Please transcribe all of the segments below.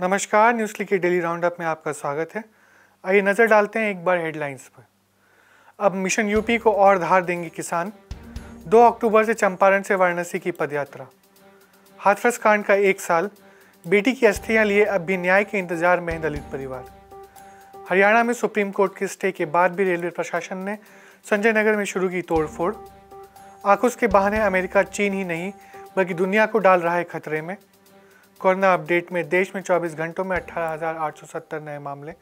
नमस्कार न्यूज के daily roundup में आपका स्वागत है आइए नज़र डालते हैं एक बार हेडलाइंस पर अब मिशन यूपी को और धार देंगे किसान 2 अक्टूबर से चंपारण से वाराणसी की पदयात्रा हाथरस कांड का एक साल बेटी की अस्थियां लिए अब भी न्याय के इंतजार में है दलित परिवार हरियाणा में सुप्रीम कोर्ट के स्टे के बाद भी रेलवे प्रशासन ने संजय नगर में शुरू की तोड़फोड़ आकुश के बहाने अमेरिका चीन ही नहीं बल्कि दुनिया को डाल रहा है खतरे में कोरोना अपडेट में देश में 24 घंटों में 18,870 नए मामले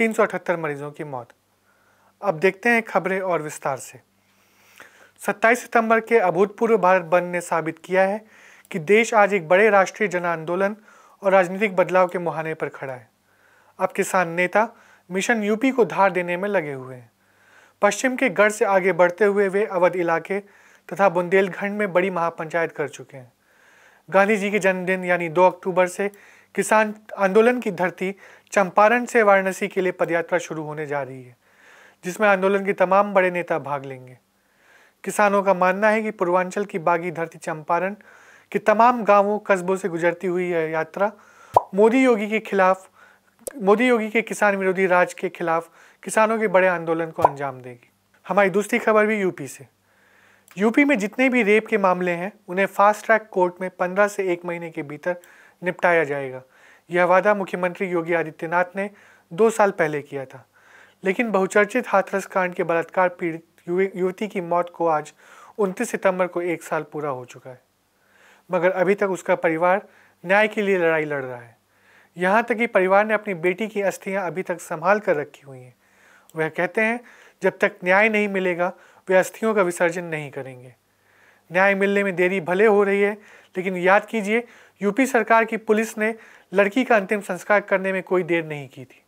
378 मरीजों की मौत अब देखते हैं खबरें और विस्तार से 27 सितंबर के अभूतपूर्व भारत बंद ने साबित किया है कि देश आज एक बड़े राष्ट्रीय जन आंदोलन और राजनीतिक बदलाव के मुहाने पर खड़ा है अब किसान नेता मिशन यूपी को धार देने में लगे हुए हैं पश्चिम के गढ़ से आगे बढ़ते हुए वे अवध इलाके तथा बुंदेलखंड में बड़ी महापंचायत कर चुके हैं गांधी जी के जन्मदिन यानी 2 अक्टूबर से किसान आंदोलन की धरती चंपारण से वाराणसी के लिए पदयात्रा शुरू होने जा रही है जिसमें आंदोलन के तमाम बड़े नेता भाग लेंगे किसानों का मानना है कि पूर्वांचल की बागी धरती चंपारण के तमाम गांवों कस्बों से गुजरती हुई यह यात्रा मोदी योगी के खिलाफ मोदी योगी के किसान विरोधी राज के खिलाफ किसानों के बड़े आंदोलन को अंजाम देगी हमारी दूसरी खबर भी यूपी से यूपी में जितने भी रेप के मामले हैं उन्हें फास्ट ट्रैक कोर्ट में पंद्रह से एक महीने के भीतर निपटाया जाएगा यह वादा मुख्यमंत्री योगी आदित्यनाथ ने दो साल पहले किया था लेकिन बहुचर्चित हाथरस कांड के बलात्कार पीड़ित युवती की मौत को आज 29 सितंबर को एक साल पूरा हो चुका है मगर अभी तक उसका परिवार न्याय के लिए लड़ाई लड़ रहा है यहाँ तक कि परिवार ने अपनी बेटी की अस्थियाँ अभी तक संभाल कर रखी हुई हैं वह कहते हैं जब तक न्याय नहीं मिलेगा वे अस्थियों का विसर्जन नहीं करेंगे न्याय मिलने में देरी भले हो रही है लेकिन याद कीजिए यूपी सरकार की पुलिस ने लड़की का अंतिम संस्कार करने में कोई देर नहीं की थी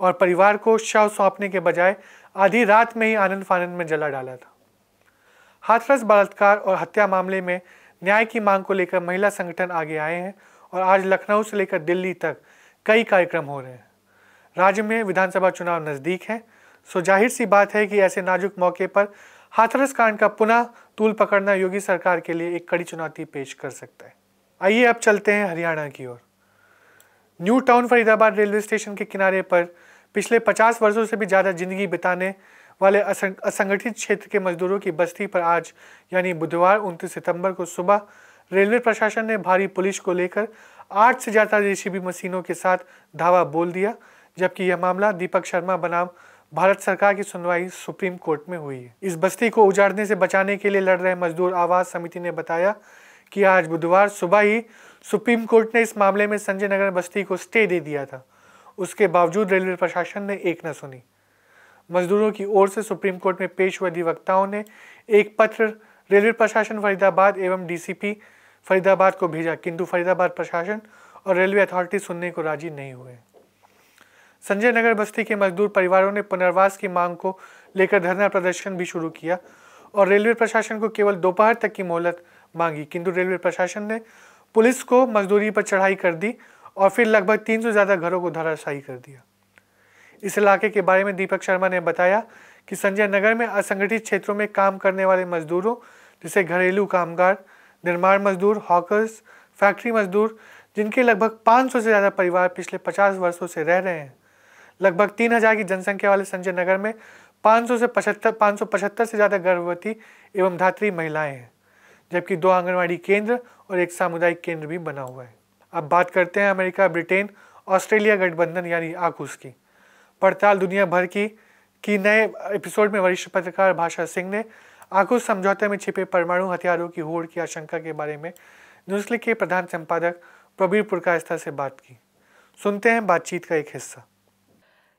और परिवार को शव सौंपने के बजाय आधी रात में ही आनंद फानंद में जला डाला था हाथरस बलात्कार और हत्या मामले में न्याय की मांग को लेकर महिला संगठन आगे आए हैं और आज लखनऊ से लेकर दिल्ली तक कई कार्यक्रम हो रहे हैं राज्य में विधानसभा चुनाव नज़दीक है सो जाहिर सी बात है कि ऐसे नाजुक मौके पर हाथरस कांड का पुनः तूल पकड़ना योगी सरकार के लिए एक कड़ी चुनौती पेश कर सकता है आइए अब चलते हैं हरियाणा की ओर new town Faridabad railway station के किनारे पर पिछले 50 वर्षों से भी ज़्यादा जिंदगी बिताने वाले असंगठित क्षेत्र के मजदूरों की बस्ती पर आज यानी बुधवार उनतीस सितंबर को सुबह रेलवे प्रशासन ने भारी पुलिस को लेकर आठ से ज़्यादा जेसीबी मशीनों के साथ धावा बोल दिया जबकि यह मामला दीपक शर्मा बनाम भारत सरकार की सुनवाई सुप्रीम कोर्ट में हुई है इस बस्ती को उजाड़ने से बचाने के लिए लड़ रहे मजदूर आवास समिति ने बताया कि आज बुधवार सुबह ही सुप्रीम कोर्ट ने इस मामले में संजय नगर बस्ती को स्टे दे दिया था उसके बावजूद रेलवे प्रशासन ने एक न सुनी मजदूरों की ओर से सुप्रीम कोर्ट में पेश हुए अधिवक्ताओं ने एक पत्र रेलवे प्रशासन फरीदाबाद एवं डीसीपी फरीदाबाद को भेजा किंतु फरीदाबाद प्रशासन और रेलवे अथॉरिटी सुनने को राजी नहीं हुए संजय नगर बस्ती के मजदूर परिवारों ने पुनर्वास की मांग को लेकर धरना प्रदर्शन भी शुरू किया और रेलवे प्रशासन को केवल दोपहर तक की मोहलत मांगी किंतु रेलवे प्रशासन ने पुलिस को मजदूरी पर चढ़ाई कर दी और फिर लगभग तीन सौ ज़्यादा घरों को धराशाई कर दिया इस इलाके के बारे में दीपक शर्मा ने बताया कि संजय नगर में असंगठित क्षेत्रों में काम करने वाले मजदूरों जैसे घरेलू कामगार निर्माण मजदूर हॉकर्स फैक्ट्री मजदूर जिनके लगभग 500 से ज़्यादा परिवार पिछले 50 वर्षों से रह रहे हैं लगभग तीन हजार की जनसंख्या वाले संजय नगर में 500 से पचहत्तर पाँच से ज़्यादा गर्भवती एवं धात्री महिलाएं हैं जबकि दो आंगनवाड़ी केंद्र और एक सामुदायिक केंद्र भी बना हुआ है अब बात करते हैं अमेरिका ब्रिटेन ऑस्ट्रेलिया गठबंधन यानी आकूस की पड़ताल दुनिया भर की कि नए एपिसोड में वरिष्ठ पत्रकार भाषा सिंह ने आकुस समझौते में छिपे परमाणु हथियारों की होड़ की आशंका के बारे में न्यूज़ के प्रधान संपादक प्रबीर पुरकास्था से बात की सुनते हैं बातचीत का एक हिस्सा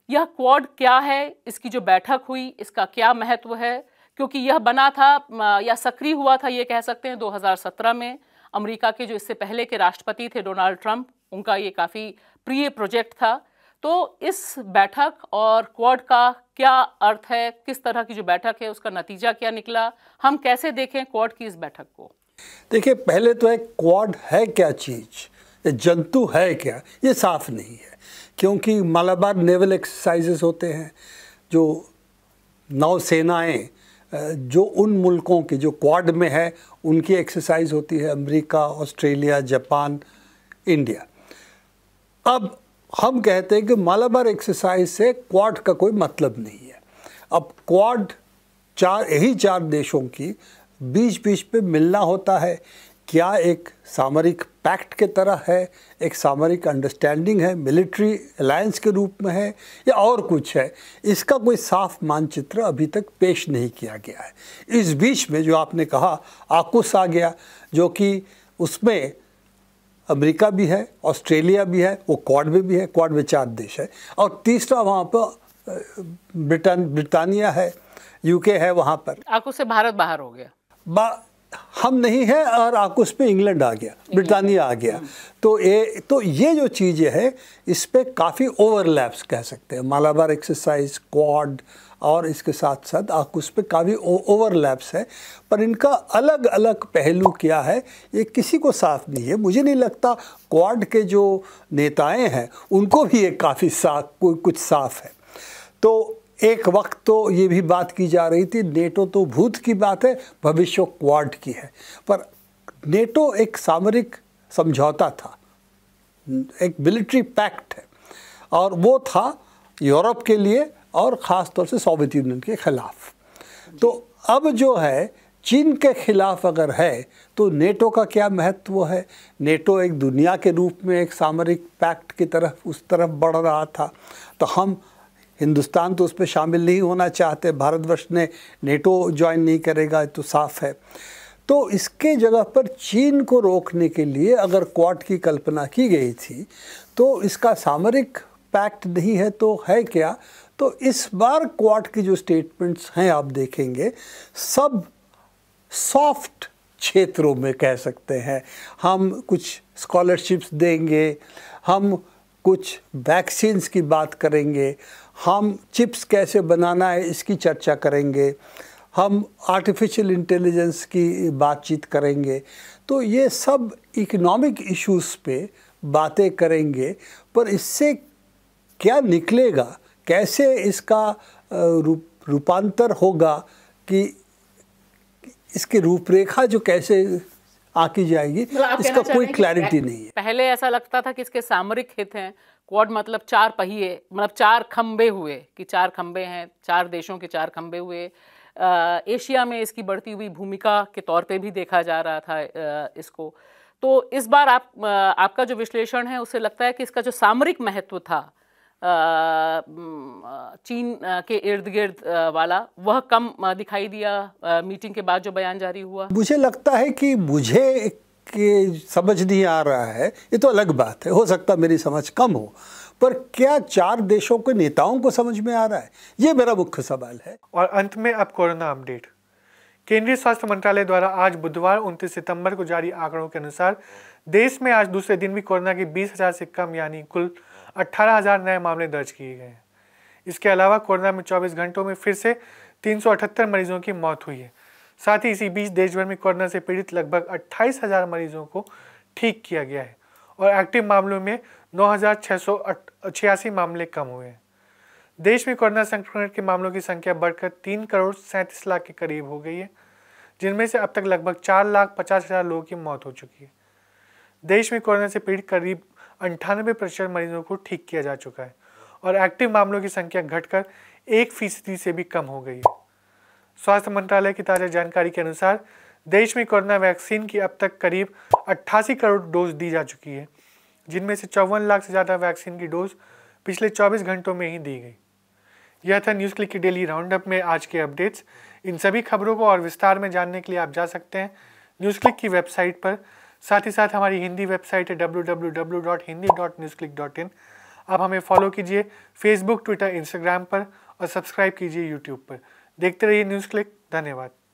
यह क्वाड क्या है इसकी जो बैठक हुई इसका क्या महत्व है क्योंकि यह बना था या सक्रिय हुआ था ये कह सकते हैं 2017 में अमेरिका के जो इससे पहले के राष्ट्रपति थे डोनाल्ड ट्रंप उनका ये काफ़ी प्रिय प्रोजेक्ट था तो इस बैठक और क्वाड का क्या अर्थ है किस तरह की जो बैठक है उसका नतीजा क्या निकला हम कैसे देखें क्वाड की इस बैठक को देखिए पहले तो है क्वाड है क्या चीज जंतु है क्या ये साफ नहीं है क्योंकि मालाबार नेवल एक्सरसाइजेस होते हैं जो नौसेनाएं जो उन मुल्कों की जो क्वाड में है उनकी एक्सरसाइज होती है अमेरिका ऑस्ट्रेलिया जापान इंडिया अब हम कहते हैं कि मालाबार एक्सरसाइज से क्वाड का कोई मतलब नहीं है अब क्वाड चार यही चार देशों की बीच बीच पे मिलना होता है क्या एक सामरिक पैक्ट के तरह है एक सामरिक अंडरस्टैंडिंग है मिलिट्री अलायंस के रूप में है या और कुछ है इसका कोई साफ मानचित्र अभी तक पेश नहीं किया गया है इस बीच में जो आपने कहा आकुस आ गया जो कि उसमें अमेरिका भी है ऑस्ट्रेलिया भी है वो क्वाड में भी है क्वाड में चार देश है और तीसरा वहाँ पर ब्रिटान ब्रिटानिया है यूके है वहाँ पर आकुस से भारत बाहर हो गया बा हम नहीं हैं और उस पर इंग्लैंड आ गया ब्रिटानिया आ गया हम्म। तो ये तो ये जो चीज़ें है इस पर काफ़ी ओवरलैप्स कह सकते हैं मालाबार एक्सरसाइज क्वाड और इसके साथ साथ उस पर काफ़ी ओवरलैप्स है पर इनका अलग अलग पहलू क्या है ये किसी को साफ नहीं है मुझे नहीं लगता क्वाड के जो नेताएं हैं उनको भी ये काफ़ी साफ कुछ साफ है तो एक वक्त तो ये भी बात की जा रही थी नेटो तो भूत की बात है भविष्य क्वाड की है पर नेटो एक सामरिक समझौता था एक मिलिट्री पैक्ट है और वो था यूरोप के लिए और ख़ास तौर से सोवियत यूनियन के ख़िलाफ़ तो अब जो है चीन के खिलाफ अगर है तो नेटो का क्या महत्व है नेटो एक दुनिया के रूप में एक सामरिक पैक्ट की तरफ उस तरफ बढ़ रहा था तो हम हिंदुस्तान तो उसमें शामिल नहीं होना चाहते भारतवर्ष ने नेटो ज्वाइन नहीं करेगा तो साफ है तो इसके जगह पर चीन को रोकने के लिए अगर क्वाड की कल्पना की गई थी तो इसका सामरिक पैक्ट नहीं है तो है क्या तो इस बार क्वाड की जो स्टेटमेंट्स हैं आप देखेंगे सब सॉफ्ट क्षेत्रों में कह सकते हैं हम कुछ स्कॉलरशिप्स देंगे हम कुछ वैक्सीन्स की बात करेंगे हम चिप्स कैसे बनाना है इसकी चर्चा करेंगे हम आर्टिफिशियल इंटेलिजेंस की बातचीत करेंगे तो ये सब इकोनॉमिक इश्यूज़ पे बातें करेंगे पर इससे क्या निकलेगा कैसे इसका रूपांतर होगा कि इसकी रूपरेखा जो कैसे आकी जाएगी मतलब इसका कोई क्लैरिटी नहीं है पहले ऐसा लगता था कि इसके सामरिक हित हैं क्वाड मतलब चार पहिए मतलब चार खंबे हुए कि चार खंबे हैं चार देशों के चार खंबे हुए आ, एशिया में इसकी बढ़ती हुई भूमिका के तौर पे भी देखा जा रहा था आ, इसको तो इस बार आप आ, आपका जो विश्लेषण है उसे लगता है कि इसका जो सामरिक महत्व था चीन के इर्द गिर्द वाला वह कम दिखाई दिया मीटिंग के बाद जो बयान जारी हुआ मुझे लगता है कि मुझे कि समझ नहीं आ रहा है ये तो अलग बात है हो सकता मेरी समझ कम हो पर क्या चार देशों के नेताओं को समझ में आ रहा है ये मेरा मुख्य सवाल है और अंत में अब कोरोना अपडेट केंद्रीय स्वास्थ्य मंत्रालय द्वारा आज बुधवार 29 सितंबर को जारी आंकड़ों के अनुसार देश में आज दूसरे दिन भी कोरोना के बीस हजार से कम यानी कुल 18,000 नए मामले दर्ज किए गए हैं इसके अलावा कोरोना में 24 घंटों में फिर से 378 मरीजों की मौत हुई है साथ ही इसी बीच देश भर में कोरोना से पीड़ित लगभग 28,000 मरीजों को ठीक किया गया है और एक्टिव मामलों में नौ मामले कम हुए हैं देश में कोरोना संक्रमण के मामलों की संख्या बढ़कर तीन करोड़ सैंतीस लाख के करीब हो गई है जिनमें से अब तक लगभग चार लाख पचास हज़ार लोगों की मौत हो चुकी है देश में कोरोना से पीड़ित करीब अंठानबे प्रतिशत मरीजों को ठीक किया जा चुका है और एक्टिव मामलों की संख्या घटकर एक फीसदी से भी कम हो गई है स्वास्थ्य मंत्रालय की ताज़ा जानकारी के अनुसार देश में कोरोना वैक्सीन की अब तक करीब 88 करोड़ डोज दी जा चुकी है जिनमें से चौवन लाख से ज़्यादा वैक्सीन की डोज पिछले 24 घंटों में ही दी गई यह था न्यूज़ क्लिक की डेली राउंडअप में आज के अपडेट्स इन सभी खबरों को और विस्तार में जानने के लिए आप जा सकते हैं न्यूज़ क्लिक की वेबसाइट पर साथ ही साथ हमारी हिंदी वेबसाइट है www.hindi.newsclick.in आप हमें फॉलो कीजिए फेसबुक ट्विटर इंस्टाग्राम पर और सब्सक्राइब कीजिए यूट्यूब पर देखते रहिए न्यूज़ क्लिक धन्यवाद